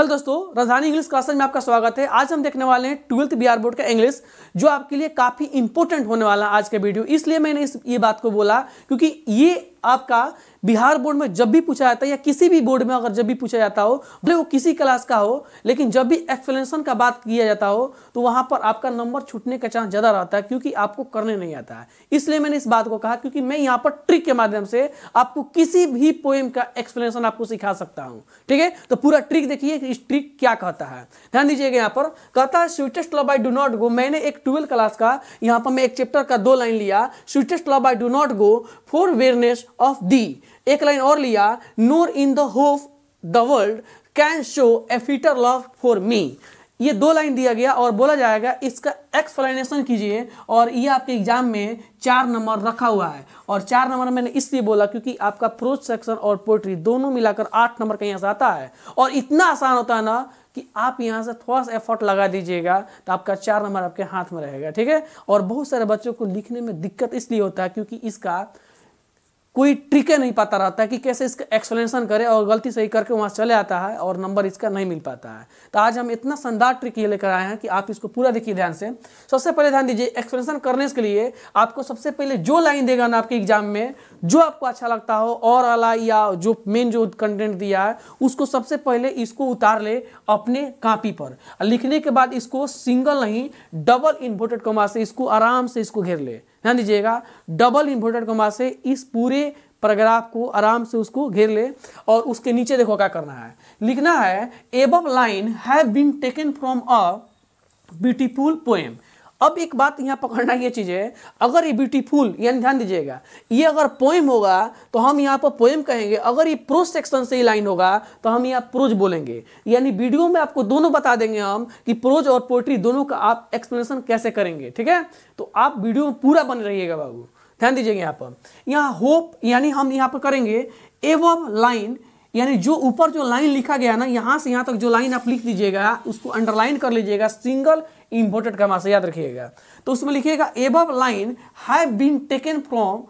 hello दोस्तों राजधानी English classes में आपका स्वागत है आज हम देखने वाले हैं ट्वेल्थ बिहार बोर्ड का इंग्लिश जो आपके लिए काफ़ी इंपॉर्टेंट होने वाला है आज का वीडियो इसलिए मैंने इस ये बात को बोला क्योंकि ये आपका बिहार बोर्ड में जब भी पूछा जाता है या किसी भी बोर्ड में अगर जब भी पूछा जाता हो भले वो किसी क्लास का हो लेकिन जब भी एक्सप्लेनेशन का बात किया जाता हो तो वहां पर आपका नंबर छूटने का चांस ज़्यादा रहता है क्योंकि आपको करने नहीं आता है इसलिए मैंने इस बात को कहा क्योंकि मैं यहाँ पर ट्रिक के माध्यम से आपको किसी भी पोएम का एक्सप्लेनेशन आपको सिखा सकता हूं ठीक है तो पूरा ट्रिक देखिए इस ट्रिक क्या कहता है ध्यान दीजिएगा यहां पर कहता है sweetest love I do not go मैंने एक ट्वेल्थ क्लास का यहां पर मैं एक चैप्टर का दो लाइन लिया sweetest love I do not go for weariness of the एक लाइन और लिया nor in the hope the world can show a fitter love for me ये दो लाइन दिया गया और बोला जाएगा इसका एक्सप्लेनेशन कीजिए और ये आपके एग्जाम में चार नंबर रखा हुआ है और चार नंबर मैंने इसलिए बोला क्योंकि आपका प्रोज सेक्शन और पोइट्री दोनों मिलाकर आठ नंबर का यहाँ से आता है और इतना आसान होता है ना कि आप यहाँ से थोड़ा सा एफर्ट लगा दीजिएगा तो आपका चार नंबर आपके हाथ में रहेगा ठीक है और बहुत सारे बच्चों को लिखने में दिक्कत इसलिए होता है क्योंकि इसका कोई ट्रिके नहीं पता रहता है कि कैसे इसका एक्सप्लेनेशन करे और गलती सही करके वहाँ चले आता है और नंबर इसका नहीं मिल पाता है तो आज हम इतना शानदार ट्रिक ये लेकर आए हैं कि आप इसको पूरा देखिए ध्यान से सबसे पहले ध्यान दीजिए एक्सप्लेनेशन करने के लिए आपको सबसे पहले जो लाइन देगा ना आपके एग्जाम में जो आपको अच्छा लगता हो और अला या जो मेन जो कंटेंट दिया है उसको सबसे पहले इसको उतार ले अपने कापी पर लिखने के बाद इसको सिंगल नहीं डबल इन्वर्टेड कमा से इसको आराम से इसको घेर ले ध्यान दीजिएगा डबल इन्वर्टेड कमा से इस पूरे पैराग्राफ को आराम से उसको घेर ले और उसके नीचे देखो क्या करना है लिखना है above line have been taken from a beautiful poem अब एक बात यहाँ पकड़ना ये चीज़ है अगर ये ब्यूटीफुल यानी ध्यान दीजिएगा ये अगर पोएम होगा तो हम यहाँ पर पोएम कहेंगे अगर ये प्रोज सेक्शन से ही लाइन होगा तो हम यहाँ प्रोज बोलेंगे यानी वीडियो में आपको दोनों बता देंगे हम कि प्रोज और पोइट्री दोनों का आप एक्सप्लेनेशन कैसे करेंगे ठीक है तो आप वीडियो में पूरा बने रहिएगा बाबू ध्यान दीजिएगा यहाँ पर यहाँ होप यानी हम यहाँ पर करेंगे एवम लाइन यानी जो ऊपर जो लाइन लिखा गया ना यहाँ से यहाँ तक जो लाइन आप लिख दीजिएगा उसको अंडरलाइन कर लीजिएगा सिंगल इंपोर्टेड का मास याद रखिएगा तो उसमें लिखिएगा above line have been taken from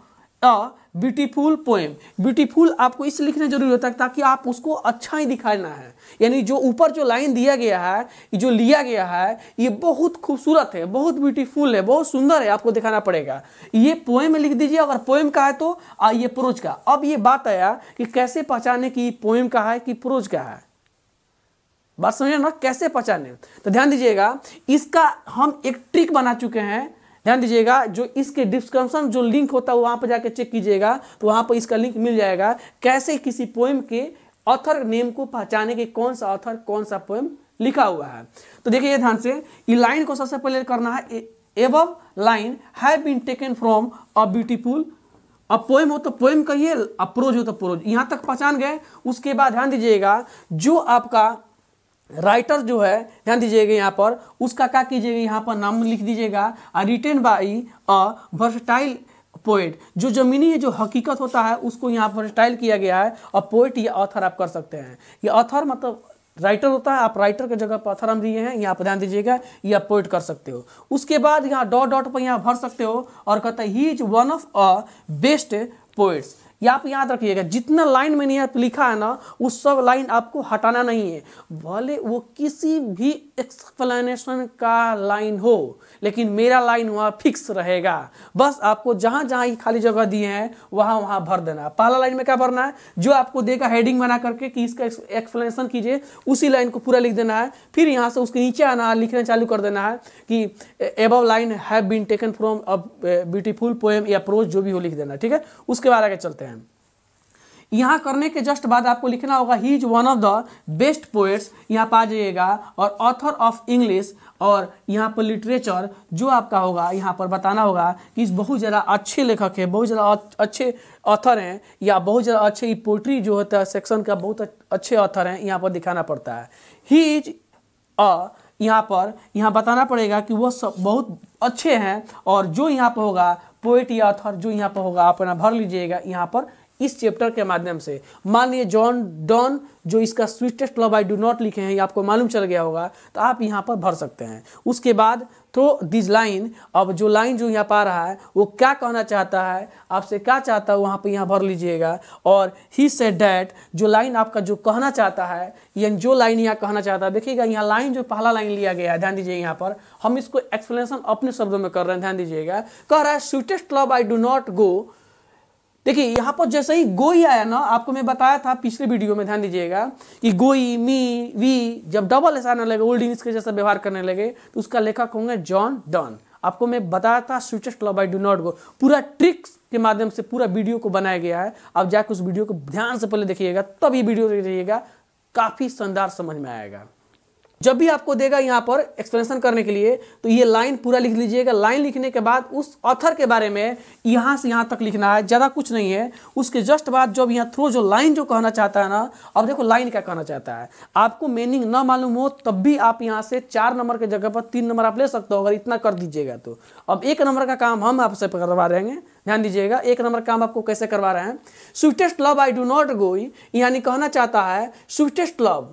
a beautiful poem beautiful आपको इसलिए लिखना जरूरी होता है ताकि आप उसको अच्छा ही दिखाना है यानी जो ऊपर जो लाइन दिया गया है जो लिया गया है ये बहुत खूबसूरत है बहुत ब्यूटीफुल है बहुत सुंदर है आपको दिखाना पड़ेगा ये पोएम लिख दीजिए अगर पोएम का है तो ये प्रोज का अब ये बात आया कि कैसे पहचाने कि पोएम का है कि प्रोज का है बात समझ ना कैसे पहचाने तो ध्यान दीजिएगा इसका हम एक ट्रिक बना चुके हैं ध्यान दीजिएगा जो इसके डिस्क्रिप्शन जो लिंक होता है वहाँ पर जाके चेक कीजिएगा तो वहाँ पर इसका लिंक मिल जाएगा कैसे किसी पोएम के ऑथर नेम को पहचाने के कौन सा ऑथर कौन सा पोएम लिखा हुआ है तो देखिए ध्यान से ये लाइन को सबसे पहले करना है above line have been taken from a beautiful अब पोएम हो तो पोएम कहिए अप्रोज हो तो प्रोज यहाँ तक पहचान गए उसके बाद ध्यान दीजिएगा जो आपका राइटर जो है ध्यान दीजिएगा यहाँ पर उसका क्या कीजिएगा यहाँ पर नाम लिख दीजिएगा written by a versatile poet जो जमीनी है जो हकीकत होता है उसको यहाँ पर स्टाइल किया गया है और पोएट या ऑथर आप कर सकते हैं ये ऑथर मतलब राइटर होता है आप राइटर के जगह पर ऑथर हम दिए हैं यहाँ पर ध्यान दीजिएगा ये आप पोइट कर सकते हो उसके बाद यहाँ डॉट डॉट पर यहाँ भर सकते हो और कहता है he is one of a best poets या आप याद रखिएगा जितना लाइन मैंने यहाँ लिखा है ना वो सब लाइन आपको हटाना नहीं है भले वो किसी भी एक्सप्लेनेशन का लाइन हो लेकिन मेरा लाइन वहाँ फिक्स रहेगा बस आपको जहाँ जहाँ ये खाली जगह दिए हैं वहाँ वहाँ भर देना है पहला लाइन में क्या भरना है जो आपको देगा हेडिंग बना करके कि इसका एक्सप्लेनेशन कीजिए उसी लाइन को पूरा लिख देना है फिर यहाँ से उसके नीचे आना लिखना चालू कर देना है कि above line have been taken from a beautiful poem या प्रोज जो भी हो लिख देना ठीक है उसके बाद आगे चलते हैं यहाँ करने के जस्ट बाद आपको लिखना होगा he is one of the best poets यहाँ पा जाइएगा और ऑथर ऑफ इंग्लिश और यहाँ पर लिटरेचर जो आपका होगा यहाँ पर बताना होगा कि बहुत ज़्यादा अच्छे लेखक है बहुत ज़्यादा अच्छे ऑथर हैं या बहुत ज़्यादा अच्छे पोइट्री जो होता है सेक्शन का बहुत अच्छे ऑथर हैं यहाँ पर दिखाना पड़ता है ही इज अ यहाँ पर यहाँ बताना पड़ेगा कि वह सब बहुत अच्छे हैं और जो यहाँ पर होगा पोइट या ऑथर जो यहाँ पर होगा आप अपना भर लीजिएगा यहाँ पर इस चैप्टर के माध्यम से मान लीजिए जॉन डॉन जो इसका sweetest love I do not लिखे हैं ये आपको मालूम चल गया होगा तो आप यहाँ पर भर सकते हैं उसके बाद थ्रो दिज लाइन अब जो लाइन जो यहाँ पा रहा है वो क्या कहना चाहता है आपसे क्या चाहता है वहाँ पर यहाँ भर लीजिएगा और ही से डैट जो लाइन आपका जो कहना चाहता है यानी जो लाइन यहाँ कहना चाहता है देखिएगा यहाँ लाइन जो पहला लाइन लिया गया है ध्यान दीजिए यहाँ पर हम इसको एक्सप्लेनेशन अपने शब्दों में कर रहे हैं ध्यान दीजिएगा कह रहा है sweetest love I do not go देखिए यहाँ पर जैसे ही गोई आया ना आपको मैं बताया था पिछले वीडियो में ध्यान दीजिएगा कि गोई मी वी जब डबल ऐसा आने लगे ओल्ड इंग्लिश के जैसा व्यवहार करने लगे तो उसका लेखक होंगे जॉन डॉन आपको मैं बताया था sweetest love I do not go पूरा ट्रिक्स के माध्यम से पूरा वीडियो को बनाया गया है आप जाकर उस वीडियो को ध्यान से पहले देखिएगा तब ये वीडियो देखिएगा काफ़ी शानदार समझ में आएगा जब भी आपको देगा यहाँ पर एक्सप्लेनेशन करने के लिए तो ये लाइन पूरा लिख लीजिएगा लाइन लिखने के बाद उस ऑथर के बारे में यहाँ से यहाँ तक लिखना है ज़्यादा कुछ नहीं है उसके जस्ट बाद जब यहाँ थ्रू जो लाइन जो कहना चाहता है ना अब देखो लाइन क्या कहना चाहता है आपको मीनिंग ना मालूम हो तब भी आप यहाँ से चार नंबर के जगह पर तीन नंबर आप ले सकते हो अगर इतना कर दीजिएगा तो अब एक नंबर का काम हम आपसे करवा रहेंगे ध्यान दीजिएगा एक नंबर काम आपको कैसे करवा रहे हैं sweetest love I do not go यानी कहना चाहता है स्वीटेस्ट लव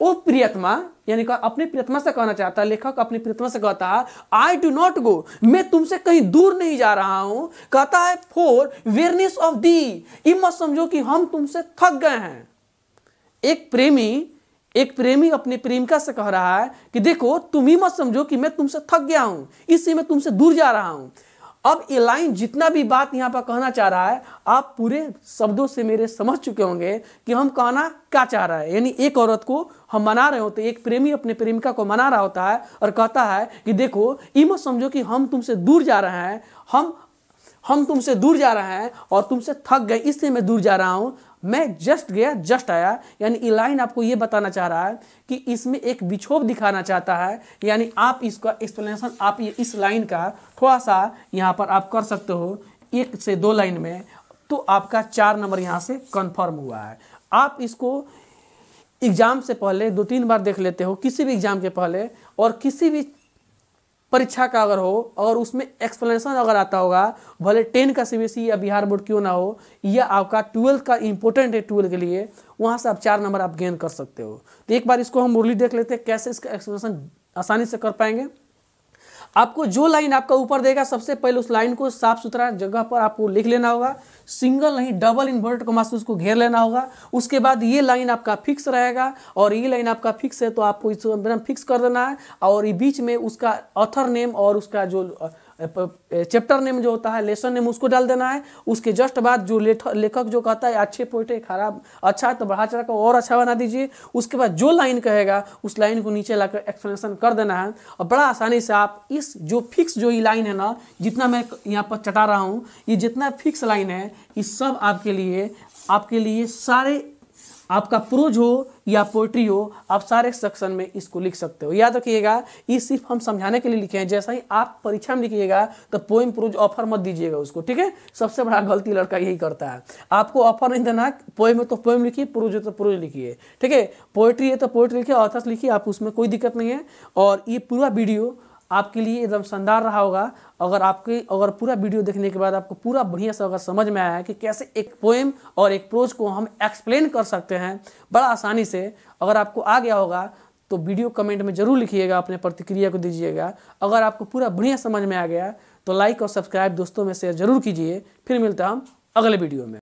ओ प्रियतमा यानी कि अपने प्रियतमा से कहना चाहता है लेखक अपने प्रियतमा से कहता है आई डू नॉट गो मैं तुमसे कहीं दूर नहीं जा रहा हूं कहता है फोर वेयरनेस ऑफ दी ये मत समझो कि हम तुमसे थक गए हैं एक प्रेमी एक प्रेमी अपने प्रेमिका से कह रहा है कि देखो तुम ही मत समझो कि मैं तुमसे थक गया हूं इससे मैं तुमसे दूर जा रहा हूं अब ये लाइन जितना भी बात यहाँ पर कहना चाह रहा है आप पूरे शब्दों से मेरे समझ चुके होंगे कि हम कहना क्या चाह रहा है यानी एक औरत को हम मना रहे होते एक प्रेमी अपने प्रेमिका को मना रहा होता है और कहता है कि देखो ये मत समझो कि हम तुमसे दूर जा रहे हैं हम हम तुमसे दूर जा रहे हैं और तुमसे थक गए इसलिए मैं दूर जा रहा हूँ मैं जस्ट गया जस्ट आया यानी इलाइन आपको ये बताना चाह रहा है कि इसमें एक विक्षोभ दिखाना चाहता है यानी आप इसका एक्सप्लेनेशन आप ये इस लाइन का थोड़ा सा यहाँ पर आप कर सकते हो एक से दो लाइन में तो आपका चार नंबर यहाँ से कन्फर्म हुआ है आप इसको एग्ज़ाम से पहले दो तीन बार देख लेते हो किसी भी एग्ज़ाम के पहले और किसी भी परीक्षा का अगर हो और उसमें एक्सप्लेनेशन अगर आता होगा भले टेन का सीबीएसई e या बिहार बोर्ड क्यों ना हो या आपका ट्वेल्थ का इंपॉर्टेंट है ट्वेल्थ के लिए वहाँ से आप चार नंबर आप गेन कर सकते हो तो एक बार इसको हम मुरली देख लेते हैं कैसे इसका एक्सप्लेनेशन आसानी से कर पाएंगे आपको जो लाइन आपका ऊपर देगा सबसे पहले उस लाइन को साफ सुथरा जगह पर आपको लिख लेना होगा सिंगल नहीं डबल इन्वर्ट को से उसको घेर लेना होगा उसके बाद ये लाइन आपका फिक्स रहेगा और ये लाइन आपका फिक्स है तो आपको इस फिक्स कर देना है और बीच में उसका ऑथर नेम और उसका जो चैप्टर नेम जो होता है लेसन नेम उसको डाल देना है उसके जस्ट बाद जो लेखक जो कहता है अच्छे पोइट है खराब अच्छा है तो बढ़ा चढ़ा और अच्छा बना दीजिए उसके बाद जो लाइन कहेगा उस लाइन को नीचे लाकर एक्सप्लेनेशन कर देना है और बड़ा आसानी से आप इस जो फिक्स जो ये लाइन है ना जितना मैं यहाँ पर चटा रहा हूँ ये जितना फिक्स लाइन है ये सब आपके लिए आपके लिए सारे आपका प्रोज हो या पोइट्री हो आप सारे सेक्शन में इसको लिख सकते हो याद रखिएगा ये सिर्फ हम समझाने के लिए लिखे हैं जैसा ही आप परीक्षा में लिखिएगा तो पोइम प्रोज ऑफर मत दीजिएगा उसको ठीक है सबसे बड़ा गलती लड़का यही करता है आपको ऑफर नहीं देना पोएम है तो पोएम लिखिए प्रोज है तो प्रोज लिखिए ठीक है पोइट्री है तो पोइट्री लिखिए ऑथर्स लिखिए आप उसमें कोई दिक्कत नहीं है और ये पूरा वीडियो आपके लिए एकदम शानदार रहा होगा अगर आपके अगर पूरा वीडियो देखने के बाद आपको पूरा बढ़िया से अगर समझ में आया है कि कैसे एक पोएम और एक प्रोज को हम एक्सप्लेन कर सकते हैं बड़ा आसानी से अगर आपको आ गया होगा तो वीडियो कमेंट में ज़रूर लिखिएगा अपने प्रतिक्रिया को दीजिएगा अगर आपको पूरा बढ़िया समझ में आ गया तो लाइक और सब्सक्राइब दोस्तों में शेयर जरूर कीजिए फिर मिलता हम अगले वीडियो में